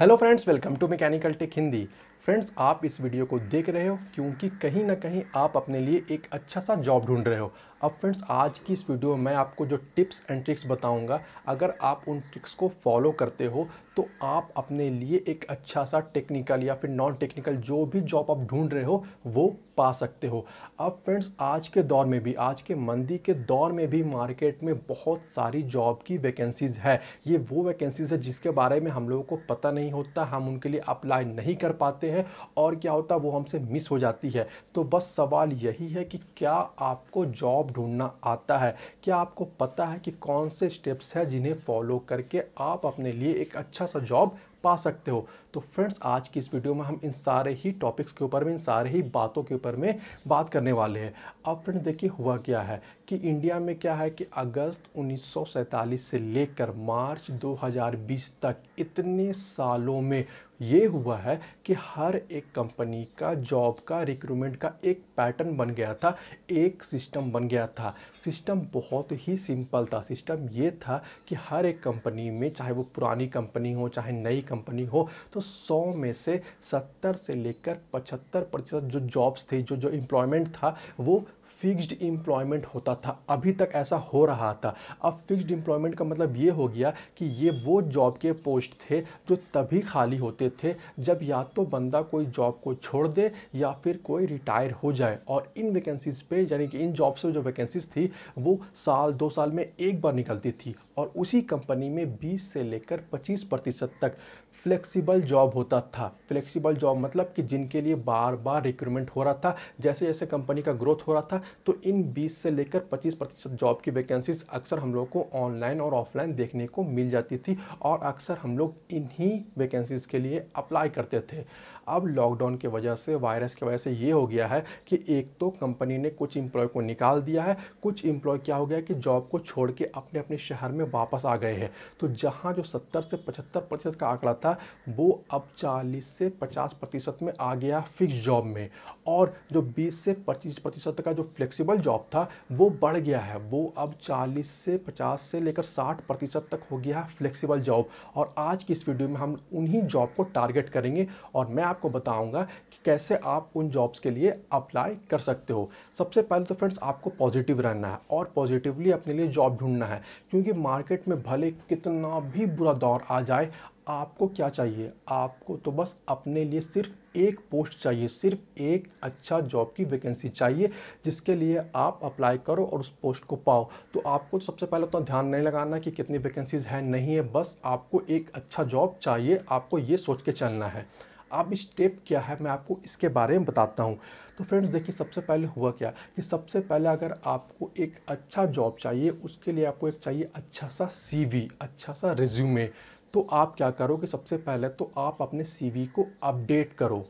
hello friends welcome to mechanical tech Hindi friends आप इस video को देख रहे हो क्योंकि कहीं ना कहीं आप अपने लिए एक अच्छा सा जॉब ढूंढ रहे हो अब फ्रेंड्स आज की इस वीडियो में मैं आपको जो टिप्स एंड ट्रिक्स बताऊंगा अगर आप उन ट्रिक्स को फॉलो करते हो तो आप अपने लिए एक अच्छा सा टेक्निकल या फिर नॉन टेक्निकल जो भी जॉब आप ढूंढ रहे हो वो पा सकते हो अब फ्रेंड्स आज के दौर में भी आज के मंदी के दौर में भी मार्केट में बहुत सारी जॉब की वैकेंसीज़ है ये वो वैकेंसीज़ है जिसके बारे में हम लोगों को पता नहीं होता हम उनके लिए अप्लाई नहीं कर पाते हैं और क्या होता है वो हमसे मिस हो जाती है तो बस सवाल यही है कि क्या आपको जॉब ढूंढना आता है क्या आपको पता है कि कौन से स्टेप्स हैं जिन्हें फॉलो करके आप अपने लिए एक अच्छा सा जॉब पा सकते हो तो फ्रेंड्स आज की इस वीडियो में हम इन सारे ही टॉपिक्स के ऊपर में इन सारे ही बातों के ऊपर में बात करने वाले हैं अब फ्रेंड्स देखिए हुआ क्या है कि इंडिया में क्या है कि अगस्त उन्नीस से लेकर मार्च दो तक इतने सालों में ये हुआ है कि हर एक कंपनी का जॉब का रिक्रूटमेंट का एक पैटर्न बन गया था एक सिस्टम बन गया था सिस्टम बहुत ही सिंपल था सिस्टम ये था कि हर एक कंपनी में चाहे वो पुरानी कंपनी हो चाहे नई कंपनी हो तो सौ में से सत्तर से लेकर पचहत्तर प्रतिशत जो जॉब्स थे जो जो एम्प्लॉयमेंट था वो फिक्स्ड एम्प्लॉयमेंट होता था अभी तक ऐसा हो रहा था अब फिक्स्ड एम्प्लॉयमेंट का मतलब ये हो गया कि ये वो जॉब के पोस्ट थे जो तभी खाली होते थे जब या तो बंदा कोई जॉब को छोड़ दे या फिर कोई रिटायर हो जाए और इन वैकेंसीज पे यानी कि इन जॉब पर जो वैकेंसीज थी वो साल दो साल में एक बार निकलती थी और उसी कंपनी में 20 से लेकर 25 प्रतिशत तक फ्लेक्सिबल जॉब होता था फ्लेक्सिबल जॉब मतलब कि जिनके लिए बार बार रिक्रूटमेंट हो रहा था जैसे जैसे कंपनी का ग्रोथ हो रहा था तो इन 20 से लेकर 25 प्रतिशत जॉब की वैकेंसीज अक्सर हम लोग को ऑनलाइन और ऑफलाइन देखने को मिल जाती थी और अक्सर हम लोग इन्हीं वैकेंसीज़ के लिए अप्लाई करते थे अब लॉकडाउन की वजह से वायरस की वजह से ये हो गया है कि एक तो कंपनी ने कुछ इम्प्लॉय को निकाल दिया है कुछ इम्प्लॉय क्या हो गया कि जॉब को छोड़ के अपने अपने शहर में वापस आ गए हैं तो जहाँ जो सत्तर से पचहत्तर प्रतिशत का आंकड़ा था वो अब चालीस से पचास प्रतिशत में आ गया फिक्स जॉब में और जो बीस से पच्चीस प्रतिशत का जो फ्लेक्सीबल जॉब था वो बढ़ गया है वो अब चालीस से पचास से लेकर साठ प्रतिशत तक हो गया है फ्लेक्सीबल जॉब और आज की इस वीडियो में हम उन्हीं जॉब को टारगेट करेंगे और मैं आपको बताऊंगा कि कैसे आप उन जॉब्स के लिए अप्लाई कर सकते हो सबसे पहले तो फ्रेंड्स आपको पॉजिटिव रहना है और पॉजिटिवली अपने लिए जॉब ढूंढना है क्योंकि मार्केट में भले कितना भी बुरा दौर आ जाए आपको क्या चाहिए आपको तो बस अपने लिए सिर्फ एक पोस्ट चाहिए सिर्फ एक अच्छा जॉब की वैकेंसी चाहिए जिसके लिए आप अप्लाई करो और उस पोस्ट को पाओ तो आपको तो सबसे पहले तो ध्यान नहीं लगाना कि कितनी वैकेंसीज़ हैं नहीं है बस आपको एक अच्छा जॉब चाहिए आपको ये सोच के चलना है अब स्टेप क्या है मैं आपको इसके बारे में बताता हूँ तो फ्रेंड्स देखिए सबसे पहले हुआ क्या कि सबसे पहले अगर आपको एक अच्छा जॉब चाहिए उसके लिए आपको एक चाहिए अच्छा सा सीवी अच्छा सा रिज्यूमे तो आप क्या करो कि सबसे पहले तो आप अपने सीवी को अपडेट करो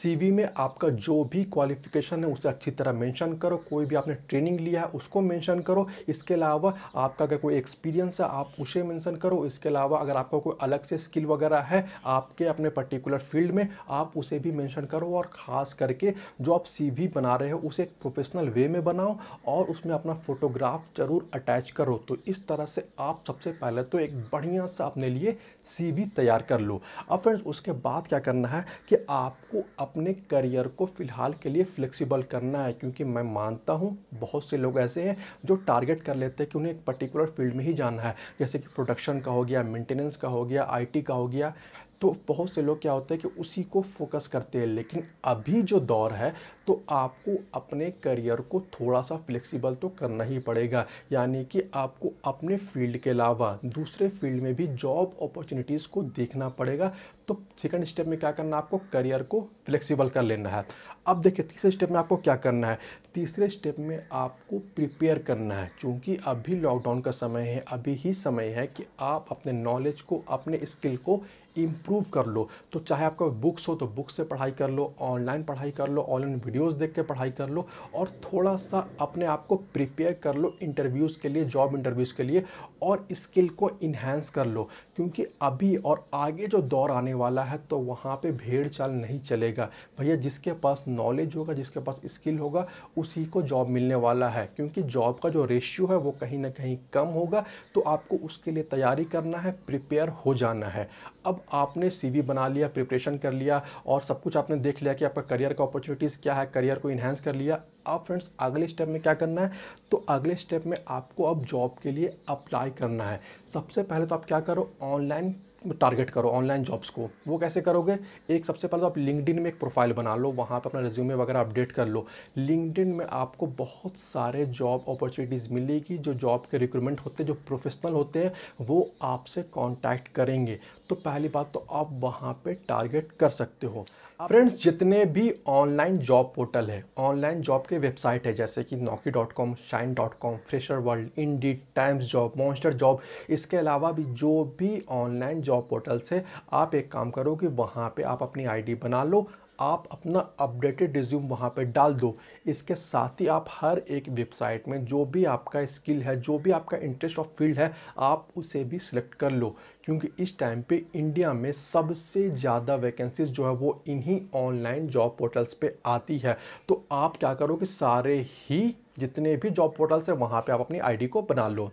सीवी में आपका जो भी क्वालिफिकेशन है उसे अच्छी तरह मेंशन करो कोई भी आपने ट्रेनिंग लिया है उसको मेंशन करो इसके अलावा आपका अगर कोई एक्सपीरियंस है आप उसे मेंशन करो इसके अलावा अगर आपका कोई अलग से स्किल वगैरह है आपके अपने पर्टिकुलर फील्ड में आप उसे भी मेंशन करो और ख़ास करके जो आप सी बना रहे हो उसे एक प्रोफेशनल वे में बनाओ और उसमें अपना फ़ोटोग्राफ ज़रूर अटैच करो तो इस तरह से आप सबसे पहले तो एक बढ़िया सा अपने लिए सी तैयार कर लो अब फ्रेंड्स उसके बाद क्या करना है कि आपको अपने करियर को फ़िलहाल के लिए फ्लेक्सिबल करना है क्योंकि मैं मानता हूँ बहुत से लोग ऐसे हैं जो टारगेट कर लेते हैं कि उन्हें एक पर्टिकुलर फील्ड में ही जाना है जैसे कि प्रोडक्शन का हो गया मेंटेनेंस का हो गया आईटी का हो गया तो बहुत से लोग क्या होते हैं कि उसी को फोकस करते हैं लेकिन अभी जो दौर है तो आपको अपने करियर को थोड़ा सा फ्लेक्सिबल तो करना ही पड़ेगा यानी कि आपको अपने फील्ड के अलावा दूसरे फील्ड में भी जॉब अपॉर्चुनिटीज़ को देखना पड़ेगा तो सेकंड स्टेप में क्या करना आपको करियर को फ्लेक्सिबल कर लेना है अब देखिए तीसरे स्टेप में आपको क्या करना है तीसरे स्टेप में आपको प्रिपेयर करना है क्योंकि अभी लॉकडाउन का समय है अभी ही समय है कि आप अपने नॉलेज को अपने स्किल को इम्प्रूव कर लो तो चाहे आपका बुक्स हो तो बुक्स से पढ़ाई कर लो ऑनलाइन पढ़ाई कर लो ऑनलाइन वीडियोस देख के पढ़ाई कर लो और थोड़ा सा अपने आप को प्रिपेयर कर लो इंटरव्यूज़ के लिए जॉब इंटरव्यूज़ के लिए और स्किल को इन्हेंस कर लो क्योंकि अभी और आगे जो दौर आने वाला है तो वहाँ पर भीड़ चाल नहीं चलेगा भैया जिसके पास नॉलेज होगा जिसके पास स्किल होगा उसी को जॉब मिलने वाला है क्योंकि जॉब का जो रेशियो है वो कहीं ना कहीं कम होगा तो आपको उसके लिए तैयारी करना है प्रिपेयर हो जाना है अब आपने सीवी बना लिया प्रिपरेशन कर लिया और सब कुछ आपने देख लिया कि आपका करियर का अपॉर्चुनिटीज़ क्या है करियर को इन्हेंस कर लिया अब फ्रेंड्स अगले स्टेप में क्या करना है तो अगले स्टेप में आपको अब जॉब के लिए अप्लाई करना है सबसे पहले तो आप क्या करो ऑनलाइन टारगेट करो ऑनलाइन जॉब्स को वो कैसे करोगे एक सबसे पहले तो आप लिंकडिन में एक प्रोफाइल बना लो वहाँ पर अपना रिज्यूमे वगैरह अपडेट कर लो लिंकडिन में आपको बहुत सारे जॉब अपॉर्चुनिटीज़ मिलेगी जो जॉब के रिक्रूटमेंट होते हैं जो प्रोफेशनल होते हैं वो आपसे कॉन्टैक्ट करेंगे तो पहली बात तो आप वहाँ पे टारगेट कर सकते हो फ्रेंड्स जितने भी ऑनलाइन जॉब पोर्टल है ऑनलाइन जॉब के वेबसाइट है जैसे कि Naukri dot com shine dot com fresher world इंडी टाइम्स जॉब मॉन्स्टर जॉब इसके अलावा भी जो भी ऑनलाइन जॉब पोर्टल से आप एक काम करो कि वहाँ पे आप अपनी आईडी बना लो आप अपना अपडेटेड रिज्यूम वहाँ पर डाल दो इसके साथ ही आप हर एक वेबसाइट में जो भी आपका स्किल है जो भी आपका इंटरेस्ट ऑफ फील्ड है आप उसे भी सिलेक्ट कर लो क्योंकि इस टाइम पे इंडिया में सबसे ज़्यादा वैकेंसीज जो है वो इन्हीं ऑनलाइन जॉब पोर्टल्स पे आती है तो आप क्या करो कि सारे ही जितने भी जॉब पोर्टल्स हैं वहाँ पर आप अपनी आई को बना लो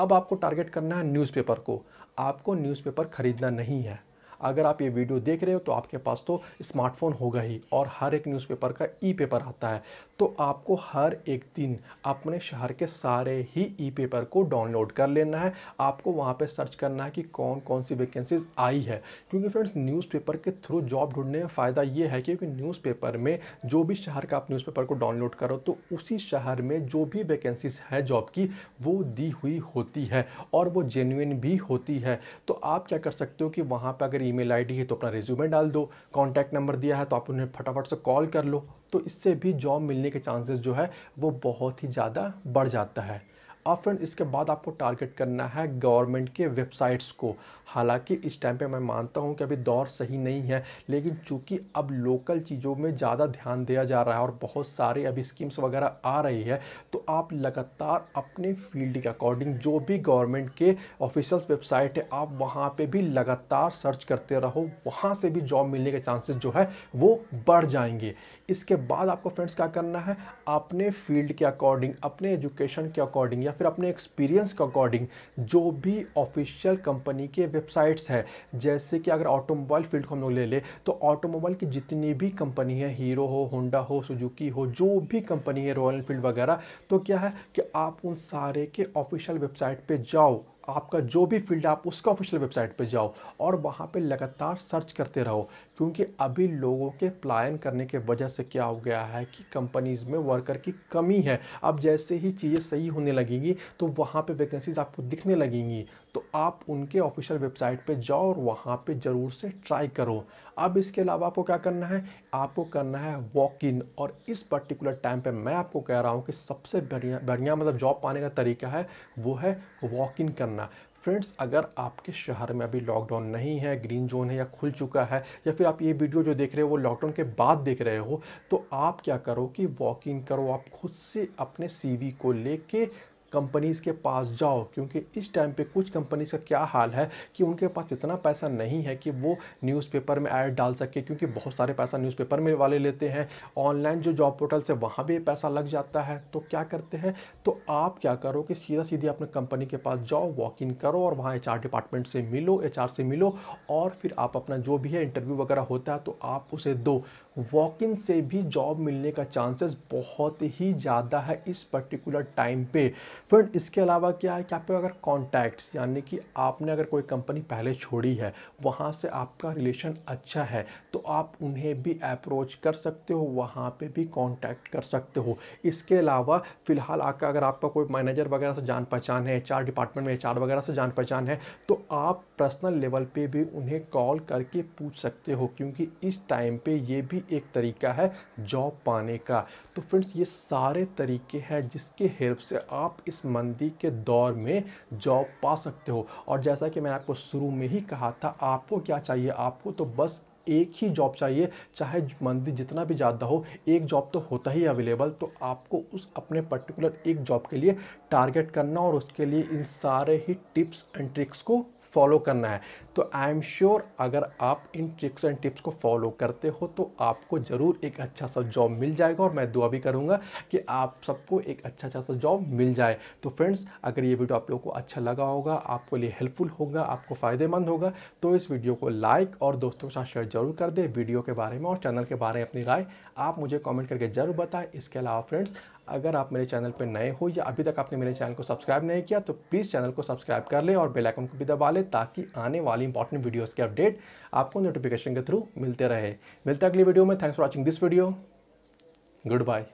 अब आपको टारगेट करना है न्यूज़पेपर को आपको न्यूज़पेपर ख़रीदना नहीं है अगर आप ये वीडियो देख रहे हो तो आपके पास तो स्मार्टफोन होगा ही और हर एक न्यूज़पेपर का ई पेपर आता है तो आपको हर एक दिन अपने शहर के सारे ही ई पेपर को डाउनलोड कर लेना है आपको वहाँ पे सर्च करना है कि कौन कौन सी वैकेंसीज आई है क्योंकि फ्रेंड्स न्यूज़पेपर के थ्रू जॉब ढूंढने में फ़ायदा ये है क्योंकि न्यूज़पेपर में जो भी शहर का आप न्यूज़पेपर को डाउनलोड करो तो उसी शहर में जो भी वैकेंसीज है जॉब की वो दी हुई होती है और वो जेन्यून भी होती है तो आप क्या कर सकते हो कि वहाँ पर अगर ईमेल आईडी है तो अपना रिज्यूमे डाल दो कॉन्टैक्ट नंबर दिया है तो आप उन्हें फटाफट से कॉल कर लो तो इससे भी जॉब मिलने के चांसेस जो है वो बहुत ही ज़्यादा बढ़ जाता है और फ्रेंड इसके बाद आपको टारगेट करना है गवर्नमेंट के वेबसाइट्स को हालांकि इस टाइम पे मैं मानता हूँ कि अभी दौर सही नहीं है लेकिन चूंकि अब लोकल चीज़ों में ज़्यादा ध्यान दिया जा रहा है और बहुत सारे अभी स्कीम्स वगैरह आ रही है तो आप लगातार अपने फील्ड के अकॉर्डिंग जो भी गवर्नमेंट के ऑफिशियल वेबसाइट है आप वहाँ पर भी लगातार सर्च करते रहो वहाँ से भी जॉब मिलने के चांसेस जो है वो बढ़ जाएंगे इसके बाद आपको फ्रेंड्स क्या करना है अपने फील्ड के अकॉर्डिंग अपने एजुकेशन के अकॉर्डिंग या या फिर अपने एक्सपीरियंस के अकॉर्डिंग जो भी ऑफिशियल कंपनी के वेबसाइट्स है जैसे कि अगर ऑटोमोबाइल फील्ड को हम लोग ले लें तो ऑटोमोबाइल की जितनी भी कंपनी है हीरो हो होंडा हो सुजुकी हो जो भी कंपनी है रॉयल इनफील्ड वगैरह तो क्या है कि आप उन सारे के ऑफिशियल वेबसाइट पर जाओ आपका जो भी फील्ड आप उसका ऑफिशियल वेबसाइट पे जाओ और वहाँ पे लगातार सर्च करते रहो क्योंकि अभी लोगों के प्लान करने के वजह से क्या हो गया है कि कंपनीज़ में वर्कर की कमी है अब जैसे ही चीज़ें सही होने लगेंगी तो वहाँ पे वैकेंसीज़ आपको दिखने लगेंगी तो आप उनके ऑफिशियल वेबसाइट पे जाओ और वहाँ पे ज़रूर से ट्राई करो अब इसके अलावा आपको क्या करना है आपको करना है वॉक इन और इस पर्टिकुलर टाइम पे मैं आपको कह रहा हूँ कि सबसे बढ़िया बढ़िया मतलब जॉब पाने का तरीका है वो है वॉक इन करना फ्रेंड्स अगर आपके शहर में अभी लॉकडाउन नहीं है ग्रीन जोन है या खुल चुका है या फिर आप ये वीडियो जो देख रहे हो वो लॉकडाउन के बाद देख रहे हो तो आप क्या करो कि वॉकिंग करो आप खुद से अपने सीवी को लेके कंपनीज़ के पास जाओ क्योंकि इस टाइम पे कुछ कंपनीज़ का क्या हाल है कि उनके पास इतना पैसा नहीं है कि वो न्यूज़पेपर में ऐड डाल सके क्योंकि बहुत सारे पैसा न्यूज़पेपर में वाले लेते हैं ऑनलाइन जो जॉब पोर्टल से वहाँ भी पैसा लग जाता है तो क्या करते हैं तो आप क्या करो कि सीधा सीधे अपने कंपनी के पास जाओ वॉक इन करो और वहाँ एच डिपार्टमेंट से मिलो एच से मिलो और फिर आप अपना जो भी है इंटरव्यू वगैरह होता है तो आप उसे दो वॉक इन से भी जॉब मिलने का चांसेस बहुत ही ज़्यादा है इस पर्टिकुलर टाइम पे फ्रेंड इसके अलावा क्या है कि आपके अगर कॉन्टैक्ट्स यानी कि आपने अगर कोई कंपनी पहले छोड़ी है वहाँ से आपका रिलेशन अच्छा है तो आप उन्हें भी अप्रोच कर सकते हो वहाँ पे भी कॉन्टैक्ट कर सकते हो इसके अलावा फ़िलहाल आपका अगर आपका कोई मैनेजर वगैरह से जान पहचान है एच डिपार्टमेंट में एच वगैरह से जान पहचान है तो आप पर्सनल लेवल पर भी उन्हें कॉल करके पूछ सकते हो क्योंकि इस टाइम पर ये भी एक तरीका है जॉब पाने का तो फ्रेंड्स ये सारे तरीके हैं जिसके हेल्प से आप इस मंदी के दौर में जॉब पा सकते हो और जैसा कि मैंने आपको शुरू में ही कहा था आपको क्या चाहिए आपको तो बस एक ही जॉब चाहिए चाहे मंदी जितना भी ज़्यादा हो एक जॉब तो होता ही अवेलेबल तो आपको उस अपने पर्टिकुलर एक जॉब के लिए टारगेट करना और उसके लिए इन सारे ही टिप्स एंड ट्रिक्स को फॉलो करना है तो आई एम श्योर अगर आप इन ट्रिक्स एंड टिप्स को फॉलो करते हो तो आपको ज़रूर एक अच्छा सा जॉब मिल जाएगा और मैं दुआ भी करूँगा कि आप सबको एक अच्छा अच्छा सा जॉब मिल जाए तो फ्रेंड्स अगर ये वीडियो आप लोगों को अच्छा लगा होगा आपको लिए हेल्पफुल होगा आपको फ़ायदेमंद होगा तो इस वीडियो को लाइक और दोस्तों के साथ शेयर जरूर कर दें वीडियो के बारे में और चैनल के बारे में अपनी राय आप मुझे कॉमेंट करके ज़रूर बताएं इसके अलावा फ्रेंड्स अगर आप मेरे चैनल पर नए हो या अभी तक आपने मेरे चैनल को सब्सक्राइब नहीं किया तो प्लीज़ चैनल को सब्सक्राइब कर लें और बेल आइकन को भी दबा लें ताकि आने वाली इंपॉर्टेंट वीडियोज़ के अपडेट आपको नोटिफिकेशन के थ्रू मिलते रहे मिलते अगली वीडियो में thanks for watching this video good bye